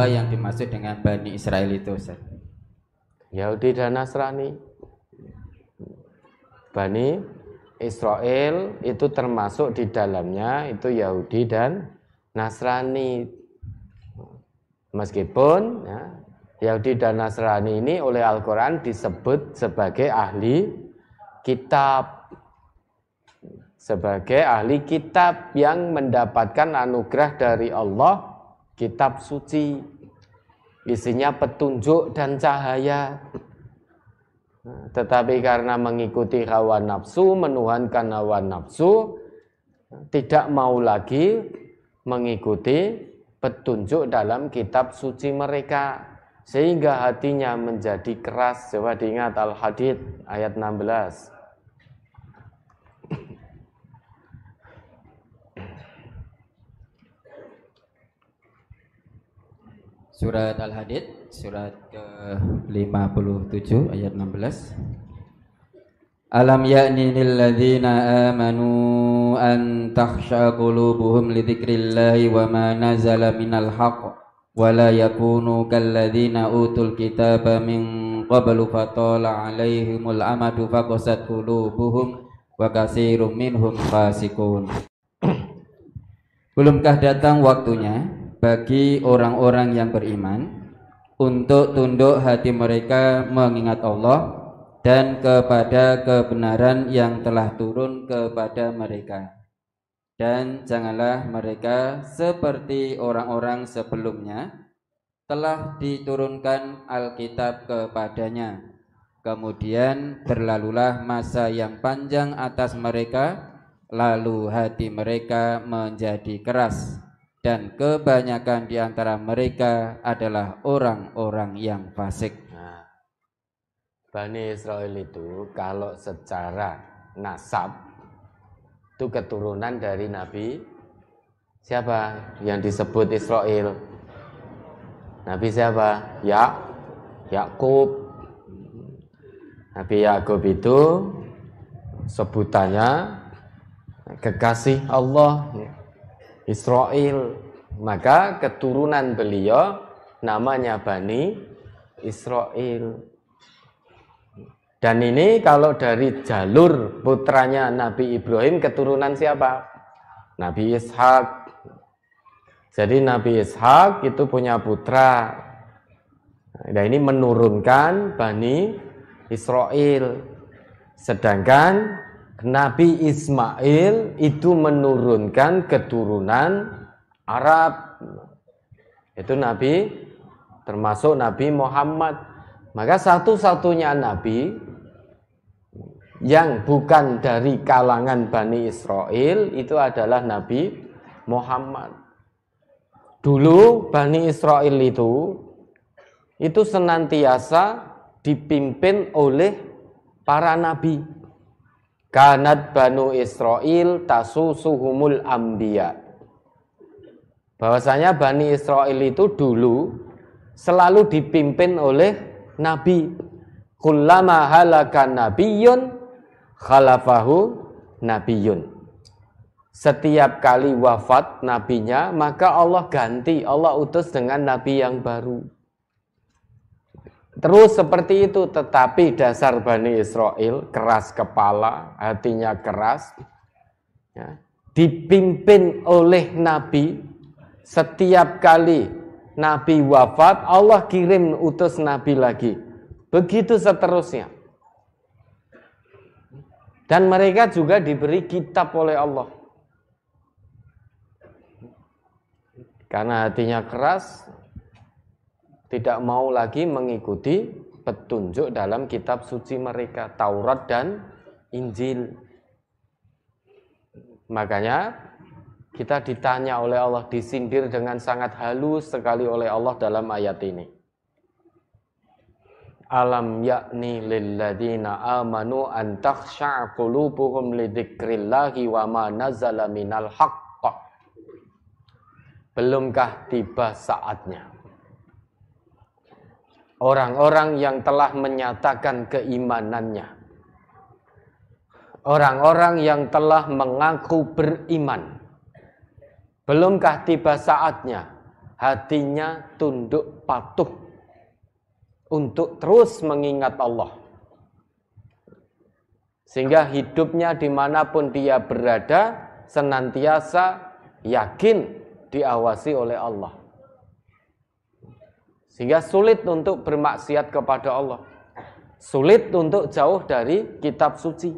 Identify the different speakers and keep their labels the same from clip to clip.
Speaker 1: apa yang dimaksud dengan Bani Israel itu Ustaz? Yahudi dan Nasrani Bani
Speaker 2: Israel itu termasuk di dalamnya itu Yahudi dan Nasrani meskipun ya, Yahudi dan Nasrani ini oleh Al-Quran disebut sebagai ahli kitab sebagai ahli kitab yang mendapatkan anugerah dari Allah kitab suci isinya petunjuk dan cahaya nah, tetapi karena mengikuti hawa nafsu menuhankan hawa nafsu tidak mau lagi mengikuti petunjuk dalam kitab suci mereka sehingga hatinya menjadi keras coba diingat al hadid ayat 16
Speaker 1: Surat Al-Hadid, surat ke-57 ayat 16. Alam ya'ni lilladzina amanu an takhsha qulubuhum li dzikrillahi wa ma nazala minal haqq wa la yakunu kalladzina utul kitaba min qablu fatala alaihimul amadu faqasat qulubuhum wa katsirum minhum fasikun Belumkah datang waktunya bagi orang-orang yang beriman untuk tunduk hati mereka mengingat Allah dan kepada kebenaran yang telah turun kepada mereka. Dan janganlah mereka seperti orang-orang sebelumnya telah diturunkan Alkitab kepadanya. Kemudian berlalulah masa yang panjang atas mereka, lalu hati mereka menjadi keras dan kebanyakan di antara mereka adalah orang-orang yang fasik. Nah,
Speaker 2: Bani Israel itu kalau secara nasab itu keturunan dari Nabi siapa yang disebut Israel? Nabi siapa? Ya, Yakub. Nabi Yakub itu sebutannya kekasih Allah. Ya Israel. Maka keturunan beliau namanya Bani Israel. Dan ini kalau dari jalur putranya Nabi Ibrahim keturunan siapa? Nabi Ishak. Jadi Nabi Ishak itu punya putra. Nah ini menurunkan Bani Israel. Sedangkan Nabi Ismail itu menurunkan keturunan Arab. Itu Nabi termasuk Nabi Muhammad. Maka satu-satunya Nabi yang bukan dari kalangan Bani Israel itu adalah Nabi Muhammad. Dulu Bani Israel itu itu senantiasa dipimpin oleh para nabi Kanat Banu Israel tasusuhumul ambia. Bahwasanya Bani Israel itu dulu selalu dipimpin oleh nabi. Kullama halaka nabiun khalafahu nabiun. Setiap kali wafat nabinya, maka Allah ganti, Allah utus dengan nabi yang baru. Terus seperti itu, tetapi dasar Bani Israel keras kepala, hatinya keras, ya, dipimpin oleh Nabi. Setiap kali Nabi wafat, Allah kirim utus Nabi lagi. Begitu seterusnya. Dan mereka juga diberi kitab oleh Allah. Karena hatinya keras, tidak mau lagi mengikuti petunjuk dalam kitab suci mereka Taurat dan Injil. Makanya kita ditanya oleh Allah disindir dengan sangat halus sekali oleh Allah dalam ayat ini. Alam yakni lilladina amanu an takhsha'a qulubuhum lidzikrillahi wa ma nazala minal haqq. Belumkah tiba saatnya? orang-orang yang telah menyatakan keimanannya. Orang-orang yang telah mengaku beriman. Belumkah tiba saatnya hatinya tunduk patuh untuk terus mengingat Allah. Sehingga hidupnya dimanapun dia berada senantiasa yakin diawasi oleh Allah. Sehingga sulit untuk bermaksiat kepada Allah. Sulit untuk jauh dari kitab suci,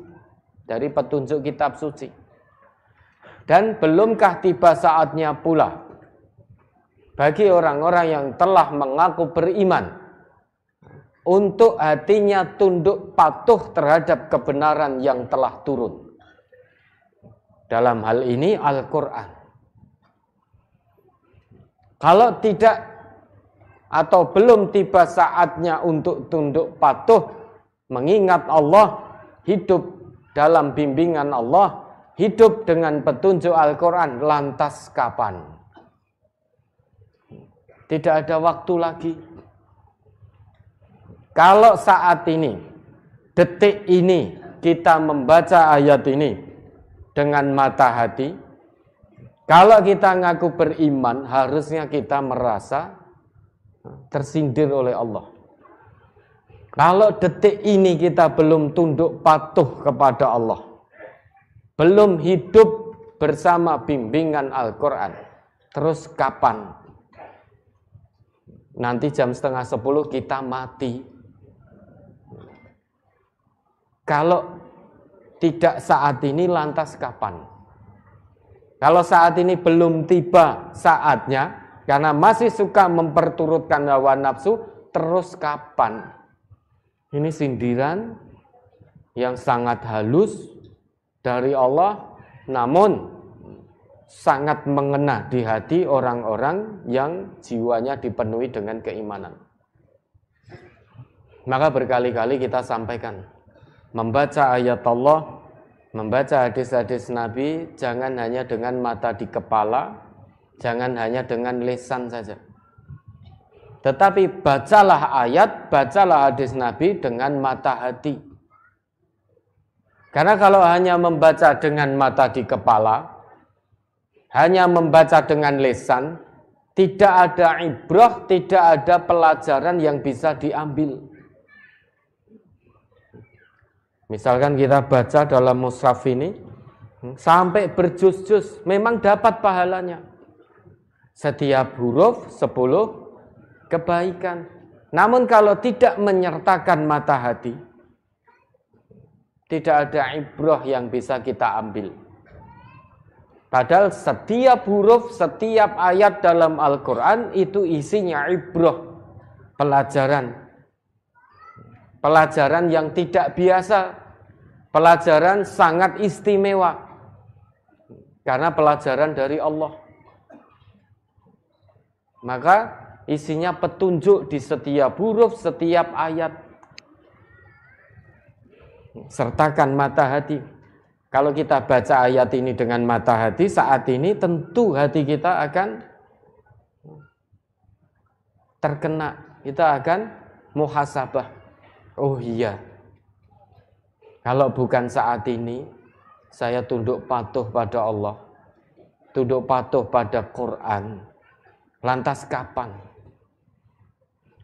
Speaker 2: dari petunjuk kitab suci. Dan belumkah tiba saatnya pula bagi orang-orang yang telah mengaku beriman untuk hatinya tunduk patuh terhadap kebenaran yang telah turun. Dalam hal ini Al-Quran. Kalau tidak atau belum tiba saatnya untuk tunduk patuh mengingat Allah hidup dalam bimbingan Allah hidup dengan petunjuk Al-Quran lantas kapan tidak ada waktu lagi kalau saat ini detik ini kita membaca ayat ini dengan mata hati kalau kita ngaku beriman harusnya kita merasa tersindir oleh Allah. Kalau detik ini kita belum tunduk patuh kepada Allah, belum hidup bersama bimbingan Al-Quran, terus kapan? Nanti jam setengah sepuluh kita mati. Kalau tidak saat ini, lantas kapan? Kalau saat ini belum tiba saatnya, karena masih suka memperturutkan hawa nafsu, terus kapan? Ini sindiran yang sangat halus dari Allah, namun sangat mengena di hati orang-orang yang jiwanya dipenuhi dengan keimanan. Maka berkali-kali kita sampaikan, membaca ayat Allah, membaca hadis-hadis Nabi, jangan hanya dengan mata di kepala, Jangan hanya dengan lesan saja. Tetapi bacalah ayat, bacalah hadis Nabi dengan mata hati. Karena kalau hanya membaca dengan mata di kepala, hanya membaca dengan lesan, tidak ada ibrah, tidak ada pelajaran yang bisa diambil. Misalkan kita baca dalam mushaf ini sampai berjus-jus, memang dapat pahalanya. Setiap huruf 10 kebaikan. Namun kalau tidak menyertakan mata hati, tidak ada ibroh yang bisa kita ambil. Padahal setiap huruf, setiap ayat dalam Al-Quran itu isinya ibroh, pelajaran. Pelajaran yang tidak biasa, pelajaran sangat istimewa. Karena pelajaran dari Allah. Maka isinya petunjuk di setiap huruf, setiap ayat. Sertakan mata hati. Kalau kita baca ayat ini dengan mata hati, saat ini tentu hati kita akan terkena. Kita akan muhasabah. Oh iya, kalau bukan saat ini, saya tunduk patuh pada Allah, tunduk patuh pada Quran, Lantas kapan?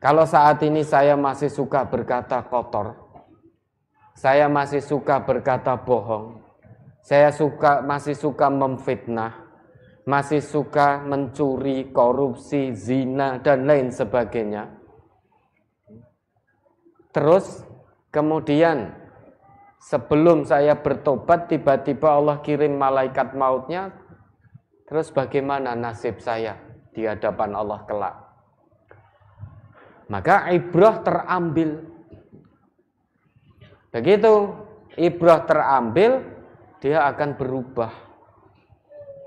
Speaker 2: Kalau saat ini saya masih suka berkata kotor, saya masih suka berkata bohong, saya suka masih suka memfitnah, masih suka mencuri, korupsi, zina, dan lain sebagainya. Terus kemudian sebelum saya bertobat tiba-tiba Allah kirim malaikat mautnya, terus bagaimana nasib saya? di hadapan Allah kelak. Maka ibrah terambil. Begitu ibrah terambil, dia akan berubah.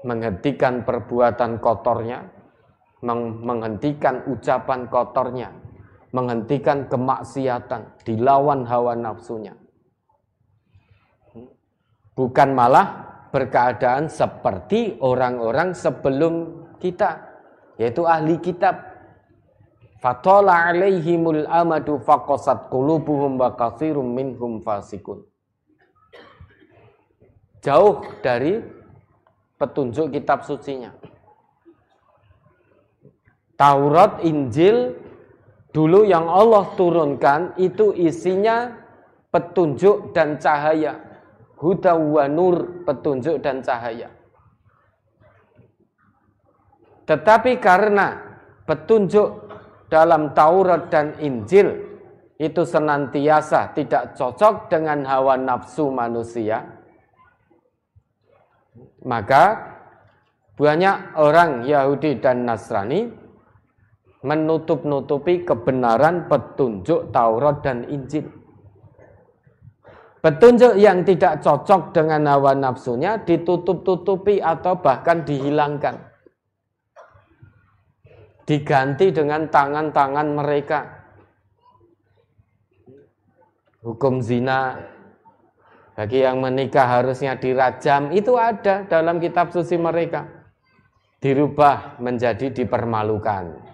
Speaker 2: Menghentikan perbuatan kotornya, menghentikan ucapan kotornya, menghentikan kemaksiatan, dilawan hawa nafsunya. Bukan malah berkeadaan seperti orang-orang sebelum kita yaitu ahli kitab Fatola alaihimul amadu faqasat qulubuhum wa kathirum minhum fasikun. Jauh dari petunjuk kitab sucinya. Taurat, Injil dulu yang Allah turunkan itu isinya petunjuk dan cahaya. Huda wa nur, petunjuk dan cahaya. Tetapi karena petunjuk dalam Taurat dan Injil itu senantiasa tidak cocok dengan hawa nafsu manusia, maka banyak orang Yahudi dan Nasrani menutup-nutupi kebenaran petunjuk Taurat dan Injil. Petunjuk yang tidak cocok dengan hawa nafsunya ditutup-tutupi atau bahkan dihilangkan diganti dengan tangan-tangan mereka. Hukum zina bagi yang menikah harusnya dirajam itu ada dalam kitab suci mereka. Dirubah menjadi dipermalukan.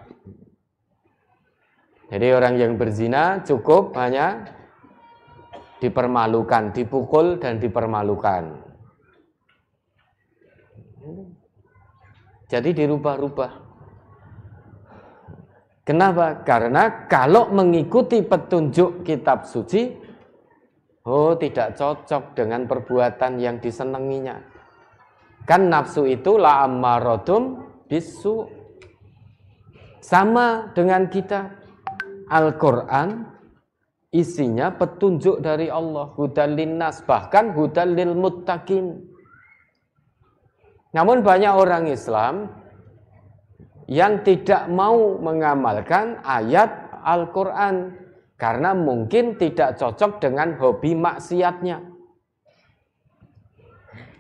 Speaker 2: Jadi orang yang berzina cukup hanya dipermalukan, dipukul dan dipermalukan. Jadi dirubah-rubah. Kenapa? Karena kalau mengikuti petunjuk kitab suci, oh tidak cocok dengan perbuatan yang disenanginya. Kan nafsu itu la ammarodum bisu. Sama dengan kita. Al-Quran isinya petunjuk dari Allah. Hudal nas, bahkan hudalil muttaqin. Namun banyak orang Islam yang tidak mau mengamalkan ayat Al-Quran karena mungkin tidak cocok dengan hobi maksiatnya.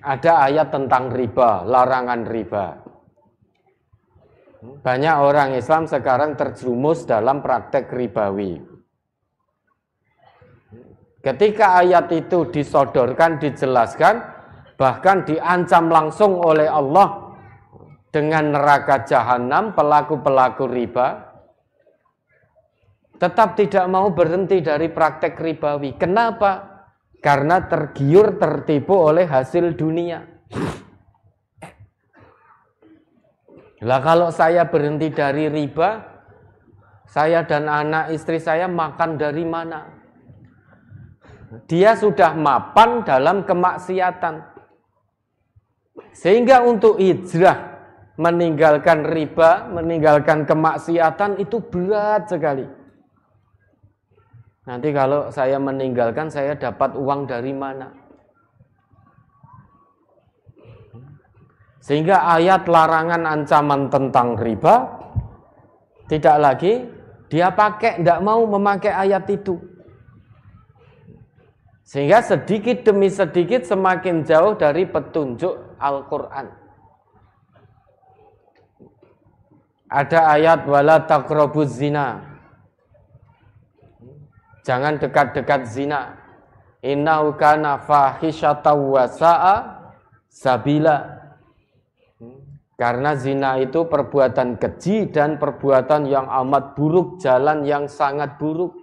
Speaker 2: Ada ayat tentang riba, larangan riba. Banyak orang Islam sekarang terjerumus dalam praktek ribawi. Ketika ayat itu disodorkan, dijelaskan, bahkan diancam langsung oleh Allah dengan neraka jahanam pelaku-pelaku riba tetap tidak mau berhenti dari praktek ribawi. Kenapa? Karena tergiur tertipu oleh hasil dunia. Lah kalau saya berhenti dari riba, saya dan anak istri saya makan dari mana? Dia sudah mapan dalam kemaksiatan. Sehingga untuk hijrah meninggalkan riba, meninggalkan kemaksiatan itu berat sekali. Nanti kalau saya meninggalkan saya dapat uang dari mana? Sehingga ayat larangan ancaman tentang riba tidak lagi dia pakai, tidak mau memakai ayat itu. Sehingga sedikit demi sedikit semakin jauh dari petunjuk Al-Quran. ada ayat wala takrobuz zina. Jangan dekat-dekat zina. Inna ukana fahisyata sabila. Karena zina itu perbuatan keji dan perbuatan yang amat buruk, jalan yang sangat buruk.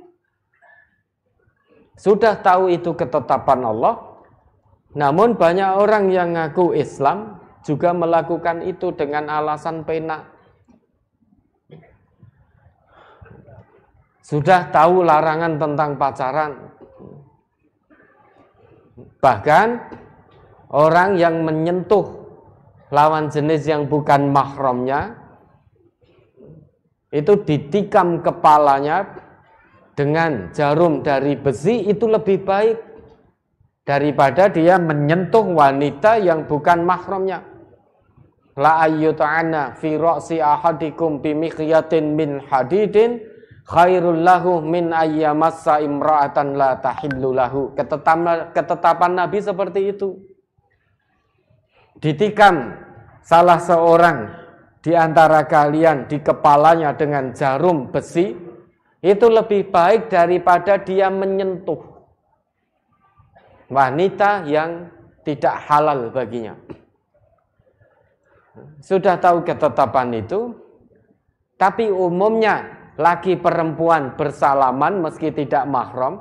Speaker 2: Sudah tahu itu ketetapan Allah, namun banyak orang yang ngaku Islam juga melakukan itu dengan alasan penak. sudah tahu larangan tentang pacaran. Bahkan orang yang menyentuh lawan jenis yang bukan mahramnya itu ditikam kepalanya dengan jarum dari besi itu lebih baik daripada dia menyentuh wanita yang bukan mahramnya. La ayyuta'ana fi ra'si ahadikum bi min hadidin khairul lahu min ayyamassa imra'atan la tahillu lahu. Ketetapan, ketetapan Nabi seperti itu. Ditikam salah seorang di antara kalian di kepalanya dengan jarum besi itu lebih baik daripada dia menyentuh wanita yang tidak halal baginya. Sudah tahu ketetapan itu, tapi umumnya laki perempuan bersalaman meski tidak mahram.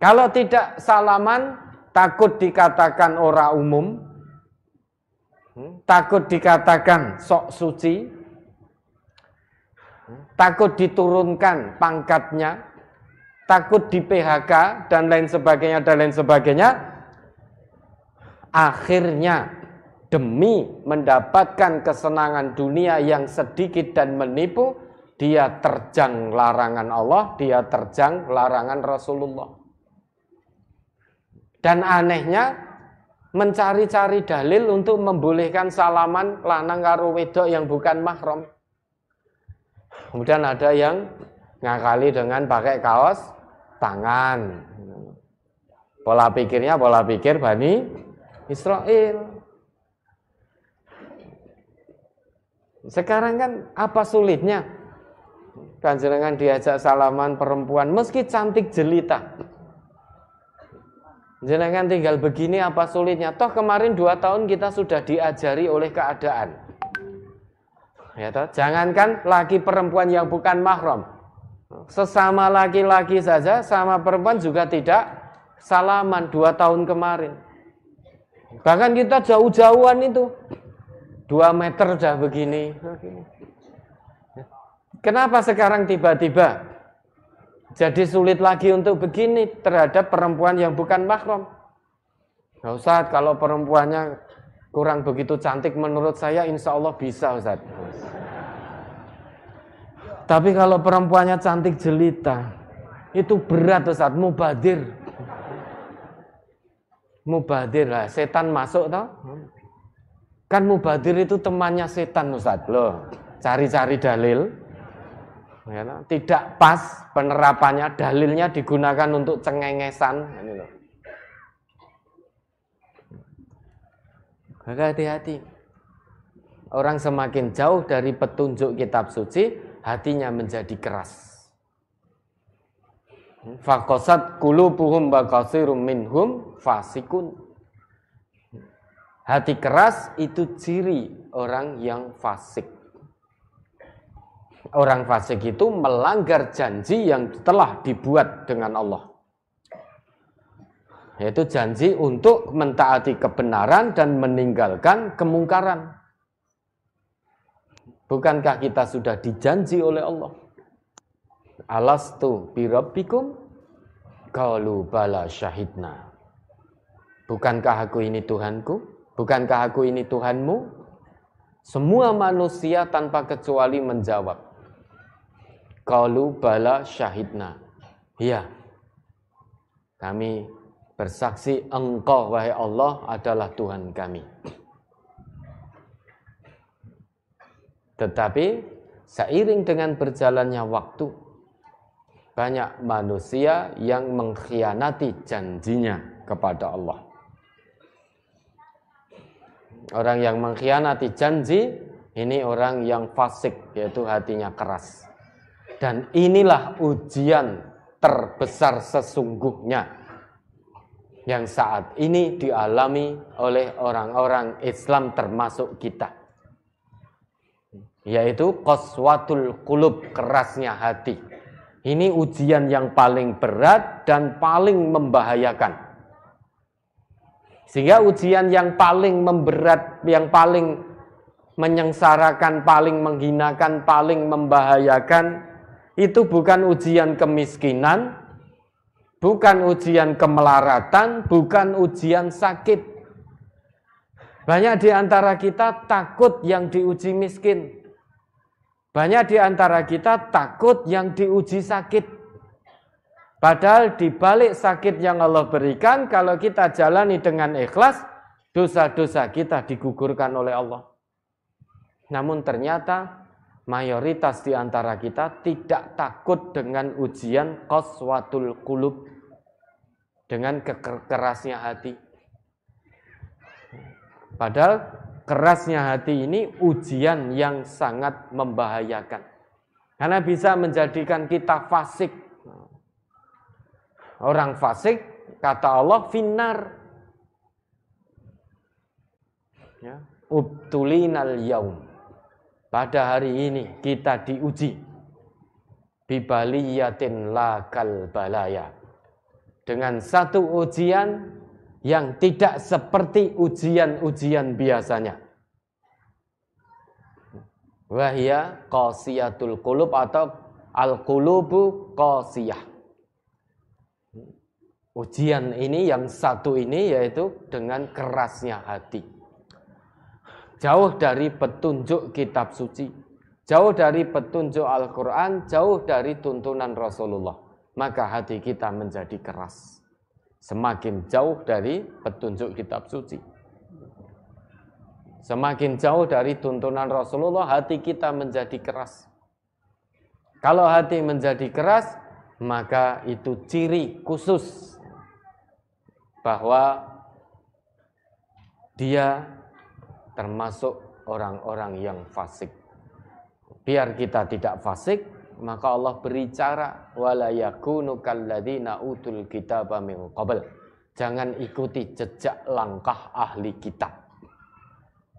Speaker 2: Kalau tidak salaman, takut dikatakan ora umum, hmm? takut dikatakan sok suci, hmm? takut diturunkan pangkatnya, takut di PHK dan lain sebagainya dan lain sebagainya. Akhirnya demi mendapatkan kesenangan dunia yang sedikit dan menipu, dia terjang larangan Allah, dia terjang larangan Rasulullah. Dan anehnya mencari-cari dalil untuk membolehkan salaman lanang karo wedok yang bukan mahram. Kemudian ada yang ngakali dengan pakai kaos tangan. Pola pikirnya pola pikir Bani Israel. Sekarang kan apa sulitnya? Panjenengan diajak salaman perempuan meski cantik jelita. Jenengan tinggal begini apa sulitnya? Toh kemarin dua tahun kita sudah diajari oleh keadaan. Ya toh, jangankan laki perempuan yang bukan mahram. Sesama laki-laki saja sama perempuan juga tidak salaman dua tahun kemarin. Bahkan kita jauh-jauhan itu. Dua meter dah begini. Kenapa sekarang tiba-tiba jadi sulit lagi untuk begini terhadap perempuan yang bukan mahram? Nah, Ustaz, kalau perempuannya kurang begitu cantik menurut saya insya Allah bisa Ustaz. Tapi kalau perempuannya cantik jelita, itu berat Ustaz, mubadir. Mubadir lah, setan masuk tau. Kan mubadir itu temannya setan Ustaz. Loh, cari-cari dalil Ya, nah, tidak pas penerapannya dalilnya digunakan untuk cengengesan ini loh hati-hati orang semakin jauh dari petunjuk kitab suci hatinya menjadi keras hmm, fakosat kulubuhum bakasirum minhum fasikun hati keras itu ciri orang yang fasik orang fasik itu melanggar janji yang telah dibuat dengan Allah. Yaitu janji untuk mentaati kebenaran dan meninggalkan kemungkaran. Bukankah kita sudah dijanji oleh Allah? Alastu birabbikum kalu bala syahidna. Bukankah aku ini Tuhanku? Bukankah aku ini Tuhanmu? Semua manusia tanpa kecuali menjawab Kalu bala syahidna. Iya. Kami bersaksi engkau wahai Allah adalah Tuhan kami. Tetapi seiring dengan berjalannya waktu banyak manusia yang mengkhianati janjinya kepada Allah. Orang yang mengkhianati janji ini orang yang fasik yaitu hatinya keras. Dan inilah ujian terbesar sesungguhnya yang saat ini dialami oleh orang-orang Islam termasuk kita. Yaitu koswatul kulub, kerasnya hati. Ini ujian yang paling berat dan paling membahayakan. Sehingga ujian yang paling memberat, yang paling menyengsarakan, paling menghinakan, paling membahayakan itu bukan ujian kemiskinan, bukan ujian kemelaratan, bukan ujian sakit. Banyak di antara kita takut yang diuji miskin. Banyak di antara kita takut yang diuji sakit. Padahal di balik sakit yang Allah berikan, kalau kita jalani dengan ikhlas, dosa-dosa kita digugurkan oleh Allah. Namun ternyata mayoritas di antara kita tidak takut dengan ujian koswatul kulub dengan kekerasnya hati. Padahal kerasnya hati ini ujian yang sangat membahayakan. Karena bisa menjadikan kita fasik. Orang fasik kata Allah finar Ya, ubtulinal yaum pada hari ini kita diuji bibaliyatin lakal balaya dengan satu ujian yang tidak seperti ujian-ujian biasanya. Wahya qasiyatul qulub atau al-qulubu qasiyah. Ujian ini yang satu ini yaitu dengan kerasnya hati jauh dari petunjuk kitab suci, jauh dari petunjuk Al-Quran, jauh dari tuntunan Rasulullah, maka hati kita menjadi keras. Semakin jauh dari petunjuk kitab suci. Semakin jauh dari tuntunan Rasulullah, hati kita menjadi keras. Kalau hati menjadi keras, maka itu ciri khusus bahwa dia termasuk orang-orang yang fasik. Biar kita tidak fasik, maka Allah beri cara wala utul kita min Jangan ikuti jejak langkah ahli kitab.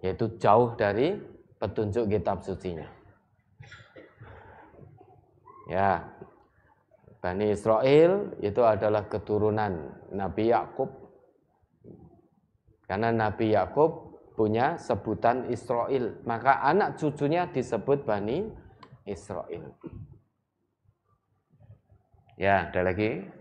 Speaker 2: Yaitu jauh dari petunjuk kitab sucinya. Ya. Bani Israel itu adalah keturunan Nabi Yakub. Karena Nabi Yakub punya sebutan Israel. Maka anak cucunya disebut Bani Israel. Ya, ada lagi?